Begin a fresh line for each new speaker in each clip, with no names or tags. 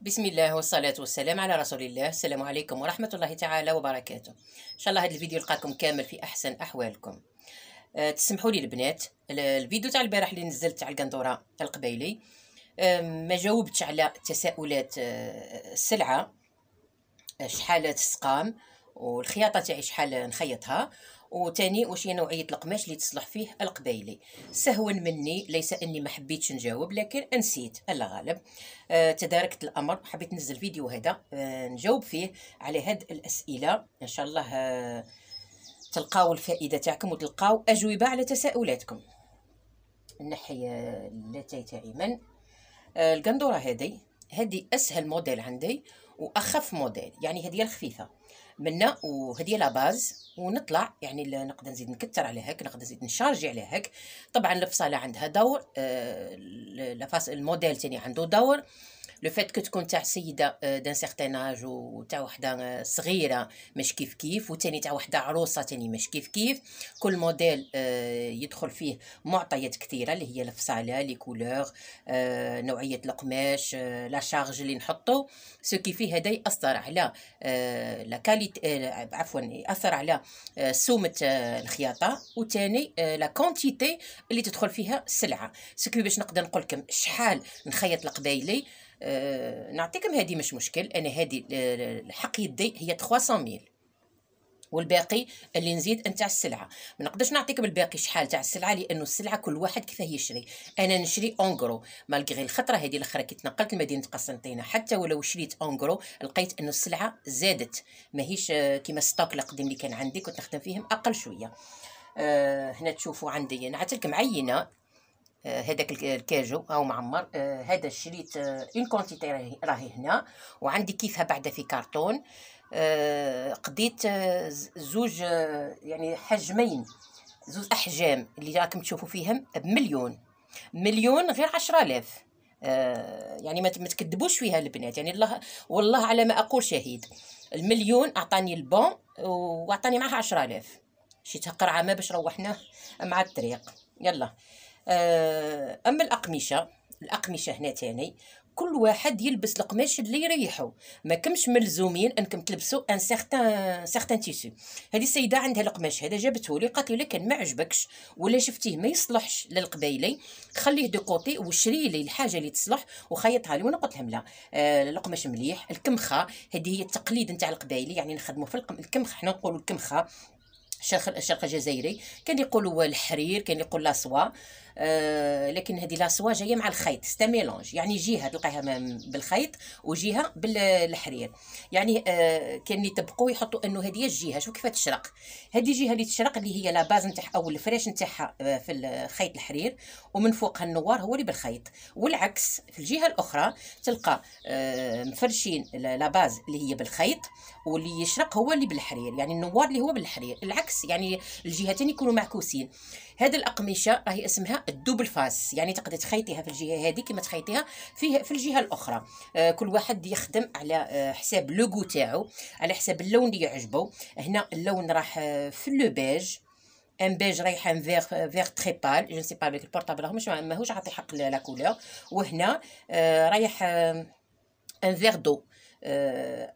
بسم الله والصلاة والسلام على رسول الله السلام عليكم ورحمة الله تعالى وبركاته إن شاء الله هذا الفيديو يلقاكم كامل في أحسن أحوالكم أه تسمحوا لي البنات الفيديو تاع البارح اللي نزلت على القندورة القبيلي أه ما جاوبتش على تساؤلات أه السلعة شحال تسقام والخياطة تاعي شحال نخيطها وثاني واش هي نوعيه القماش اللي تصلح فيه القبايلي سهوا مني ليس اني ما حبيتش نجاوب لكن نسيت على غالب آه تداركت الامر حبيت ننزل فيديو هذا آه نجاوب فيه على هاد الاسئله ان شاء الله آه تلقاو الفائده تاعكم وتلقاو اجوبه على تساؤلاتكم نحي اللاتاي تاعي من آه، القندوره هذه هذه اسهل موديل عندي واخف موديل يعني هديه الخفيفه منا وهديه لا باز ونطلع يعني نقدر نزيد نكثر على هيك نقدر نزيد نشارجي على هيك طبعا الفصاله عندها دور آه الموديل تاني عنده دور لو فات كتكون تاع سيده دان سيغتان اج وتاع وحده صغيره مش كيف كيف وتاني تاع وحده عروسه تاني مش كيف كيف كل موديل يدخل فيه معطيات كثيره اللي هي الفصاله لي كولور نوعيه القماش لا شارج اللي نحطو سو كي فيه هذا ياثر على لا كاليتي عفوا ياثر على سومه الخياطه وتاني لا كونتيتي اللي تدخل فيها السلعه سكو باش نقدر نقول لكم شحال نخيط لقبايلي آه، نعطيكم هذه مش مشكل انا هذه آه، حق يدي هي 300 والباقي اللي نزيد نتاع السلعه ما نقدرش نعطيكم الباقي شحال تاع السلعه لانه السلعه كل واحد كيفاه يشري انا نشري اونغرو مالغري الخطره هذه الاخرى كي تنقلت لمدينه قسنطينه حتى ولو شريت اونغرو لقيت انه السلعه زادت ماهيش آه، كيما ستوك القديم اللي كان عندي كنت نخدم فيهم اقل شويه هنا تشوفوا عندي نعطيكم عينه آه، هذاك الكاجو هاو معمر آه، هذا شريت اون كونتيتي راهي هنا وعندي كيفها بعدا في كرتون آه، قضيت زوج يعني حجمين زوج احجام اللي راكم تشوفوا فيهم بمليون مليون غير عشرة آلاف يعني ما تكذبوش فيها البنات يعني الله والله على ما اقول شهيد المليون اعطاني البون واعطاني معها عشرة آلاف شريتها قرعه ما باش روحنا مع الطريق يلا اما الاقمشه الاقمشه هنا تاني كل واحد يلبس القماش اللي يريحو ما كمش ملزومين انكم تلبسوا ان سيغتان سيغتان تيسو هذه السيده عندها القماش هذا جابته لي قالت لي لكن ما عجبكش ولا شفتيه ما يصلحش للقبايلي خليه دو كوتي وشري لي الحاجه اللي تصلح وخيطها لي وانا قلت لهم لا آه القماش مليح الكمخه هذه هي التقليد نتاع القبايلي يعني نخدموا في الكمخه حنا نقولوا الكمخه الشرق الشرق الجزائري كان يقولوا الحرير كان يقول لاصوا آه، لكن هذه لاصوا جايه مع الخيط ستا ميلونج يعني جهه تلقاها بالخيط وجهه بالحرير يعني آه كان يطبقوا يحطوا انه هذه الجهه شوف كيف تشرق هذه الجهه اللي تشرق اللي هي لا باز نتاعها او الفراش نتاعها آه، في الخيط الحرير ومن فوقها النوار هو اللي بالخيط والعكس في الجهه الاخرى تلقى آه مفرشين لا باز اللي هي بالخيط واللي يشرق هو اللي بالحرير يعني النوار اللي هو بالحرير العكس يعني الجهتين يكونوا معكوسين هاد الاقمشه راهي اسمها الدوبل فاز يعني تقدر تخيطيها في الجهه هذه كما تخيطيها في في الجهه الاخرى آه، كل واحد يخدم على آه، حساب لوغو تاعو على حساب اللون اللي يعجبو هنا اللون راح آه، في لو بيج ان بيج رايحان فيغ فيغ تخي بال جو سي با بليك البورتابل راهوش ماهوش عاطي حق لا كولور وهنا رايح ان فيغ دو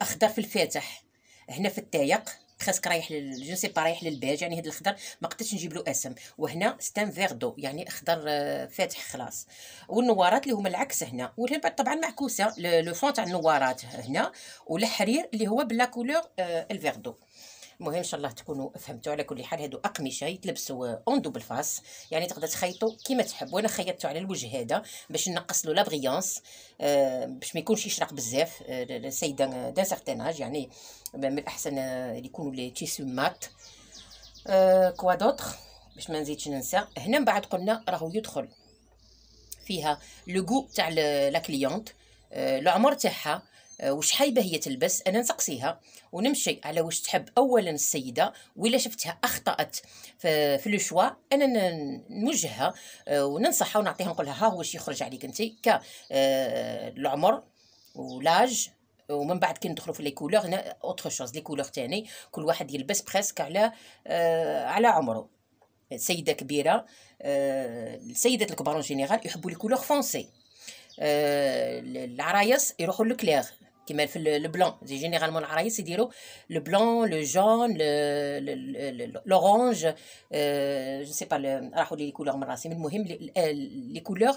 اخضر في الفاتح هنا في التايق خاصك رايح لل... جو سي با رايح للبيج يعني هذا الخضر ما قدرتش نجيب له اسم وهنا ستان فيردو يعني خضر آه، فاتح خلاص والنوارات اللي هما العكس هنا والهبه طبعا معكوسه لو فون تاع النوارات هنا والحرير اللي هو بلا كولور آه، الفيردو المهم ان شاء الله تكونوا فهمتوا على كل حال هادو اقمشه يتلبسوا اون دوبل فاس يعني تقدر تخيطوا كيما تحب وانا خيطته على الوجه هذا باش نقص له لابغيونس آه، باش ما يكونش يشرق بزاف آه السيده دان سارتان يعني من الاحسن آه، يكونوا لي تيسو مات آه، كوا دوطخ باش ما نزيدش ننسى هنا من بعد قلنا راهو يدخل فيها لوغو تاع لا كليونت العمر تاعها آه، وش حايبه هي تلبس انا نسقسيها ونمشي على واش تحب اولا السيده ولا شفتها اخطات في لو شوا انا نوجهها آه، وننصحها ونعطيها نقولها ها هو واش يخرج عليك انت ك آه، العمر ولاج ومن بعد كي ندخلوا في لي كولور هنا اوتر شوز لي كولور تاني كل واحد يلبس بريسك على على عمره سيده كبيره السيدات الكبار اون جينيرال يحبوا لي كولور فونسي العرايس يروحوا كليغ كيما في بلون زي جينيرالمون العرايس يديروا بلون لو جون لورانج جو سي با راحوا لي كولور من راسي من المهم لي كولور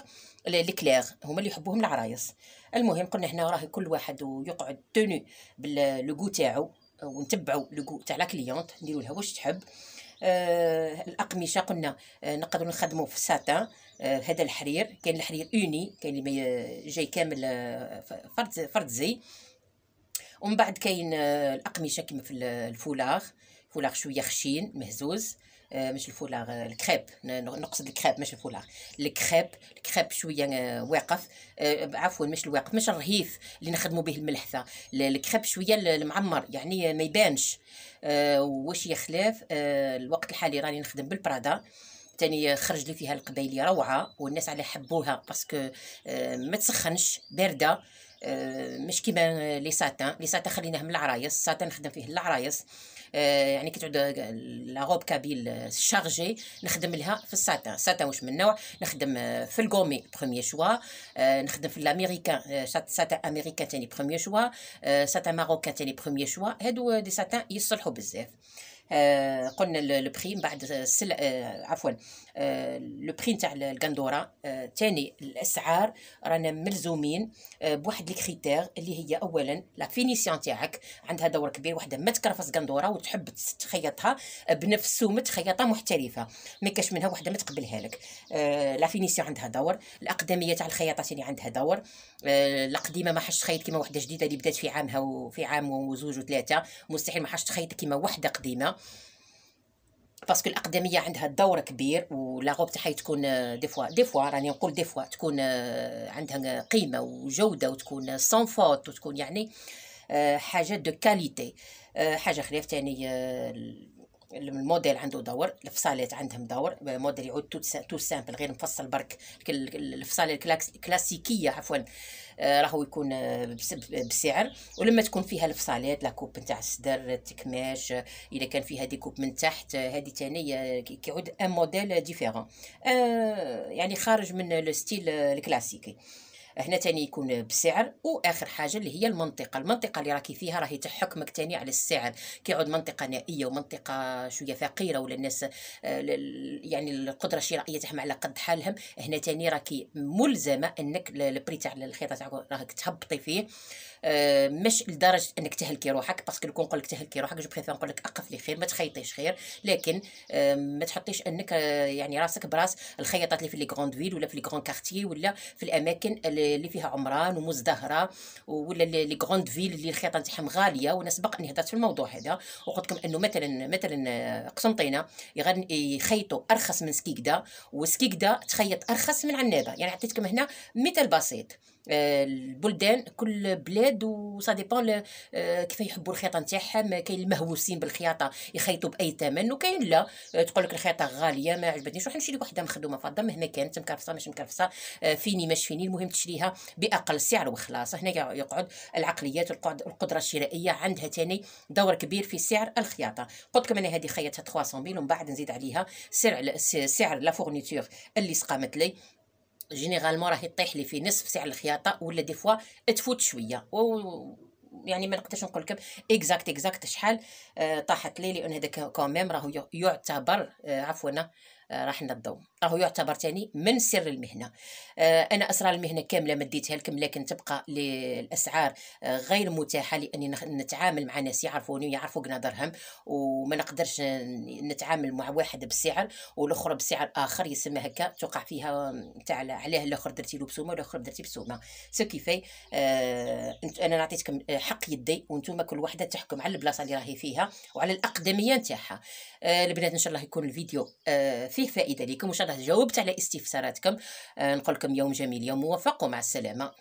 لي كلير هما اللي يحبوهم العرايس المهم قلنا هنا راه كل واحد يقعد توني باللوغو تاعو ونتبعوا لوغو تاع لا كليونت نديروا لها واش تحب آه، الاقمشه قلنا آه، نقدروا نخدموا في الساتان آه، هذا الحرير كاين الحرير اوني كاين اللي جاي كامل فرد فرد زي ومن بعد كاين الاقمشه كما في الفولاغ فولاغ شويه خشين مهزوز آه، مش الفولاغ آه، الكريب نقصد الكريب مش الفولاغ آه. الكريب الكريب شويه واقف عفوا مش الواقف مش الرهيف اللي نخدموا به الملحفه الكريب شويه المعمر يعني ما يبانش واش يخلاف الوقت الحالي راني نخدم بالبرادا تاني خرج لي فيها القبيلي روعه والناس على حبوها باسكو ما تسخنش بارده مش كيما لي ساتان لي ساتان خليناه من العرايس ساتان نخدم فيه العرايس آه، يعني كي تعود آه، لا روب كابيل آه، شارجي نخدم لها في الساتان ساتان واش من نوع نخدم في الكومي بروميير شوا نخدم في الامريكان ساتان امريكان تاني بروميير شوا ساتان ماروكان تاني بروميير شوا هادو دي ساتان يصلحوا بزاف آه، قلنا البري من بعد السلع آه، عفوا آه، البخي نتاع القندوره ثاني الاسعار رانا ملزومين بواحد الكريتير اللي هي اولا لا فينيسيون تاعك عندها دور كبير وحده ما تكرفس قندوره وتحب تخيطها بنفس سومه خياطه محترفه ما كاش منها وحده ما تقبلها لك لا فينيسيون عندها دور الاقدميه تاع الخياطه ثاني عندها دور آه، القديمه ما حش تخيط كيما وحده جديده اللي بدات في عامها وفي عام وزوج وثلاثه مستحيل ما حش تخيط كيما وحده قديمه باسكو الاقدميه عندها دور كبير غوب تاعها تكون دي فوا دي فوا راني نقول دي فوا تكون آه، عندها قيمه وجوده وتكون سون آه، فوت وتكون يعني حاجه دو كاليتي حاجه خلاف ثاني الموديل عنده دور الفصالات عندهم دور موديل يعود تو سامبل غير مفصل برك الفصاله الكلاسيكيه عفوا آه، راهو يكون آه، بسعر ولما تكون فيها الفصالات لا كوب نتاع الصدر التكماش اذا كان فيها دي كوب من تحت هذه ثاني كيعود ان موديل ديفيرون يعني خارج من الستيل الكلاسيكي هنا تاني يكون بسعر واخر حاجه اللي هي المنطقه المنطقه اللي راكي فيها راهي تحكمك تاني على السعر كيعود منطقه نائيه ومنطقه شويه فقيره ولا الناس آه، يعني القدره الشرائيه تاعهم على قد حالهم هنا تاني راكي ملزمه انك البري تاع الخيط تاعك راك تهبطي فيه آه، مش لدرجه انك تهلكي روحك باسكو كون نقول لك تهلكي روحك جو بريفير نقول لك اقف لي خير ما تخيطيش خير لكن آه، ما تحطيش انك يعني راسك براس الخياطات اللي في لي غروند فيل ولا في لي غروند كارتي ولا في الاماكن اللي اللي فيها عمران ومزدهره ولا لي غروند فيل اللي الخيطه تاعهم غاليه وانا سبق اني هضرت في الموضوع هذا وقلت لكم انه مثلا مثلا قسنطينه يغن يخيطوا ارخص من سكيكدا وسكيكدا تخيط ارخص من عنابه يعني عطيتكم هنا مثال بسيط آه، البلدان كل بلاد وسا ديبون آه، كيف يحبوا الخياطه نتاعهم كاين المهووسين بالخياطه يخيطوا باي ثمن وكاين لا آه، تقول لك الخياطه غاليه ما عجبتنيش روح نمشي لك وحده مخدومه فضه مهما كانت مكرفصه مش مكرفصه فيني مش فيني المهم تشريها باقل سعر وخلاص هنا يقعد العقليات القدره الشرائيه عندها ثاني دور كبير في سعر الخياطه قلت لكم انا هذه خيطتها 300 ومن بعد نزيد عليها سعر سعر لا فورنيتور اللي سقامت لي جينيرالمون راهي يطيح لي في نصف سعر الخياطه ولا دي فوا تفوت شويه و... يعني ما نقدرش نقول لكم اكزاكت اكزاكت شحال آه، طاحت لي لان هذاك كوميم راهو يعتبر آه، عفوا آه، راح نضوم راهو يعتبر تاني من سر المهنه آه، انا اسرار المهنه كامله مديتها لكم لكن تبقى الاسعار آه، غير متاحه لاني نتعامل مع ناس يعرفوني ويعرفوا قنا درهم وما نقدرش نتعامل مع واحد بسعر والاخر بسعر اخر يسمى هكا توقع فيها تاع علاه الاخر درتي له بسومه والاخر درتي بسومه سو كيفاي آه، انا نعطيتكم حق يدي وانتم كل وحده تحكم على البلاصه اللي راهي فيها وعلى الاقدميه نتاعها البنات ان شاء الله يكون الفيديو فيه فائده لكم وان شاء الله جاوبت على استفساراتكم آه، نقول لكم يوم جميل يوم موفق ومع السلامه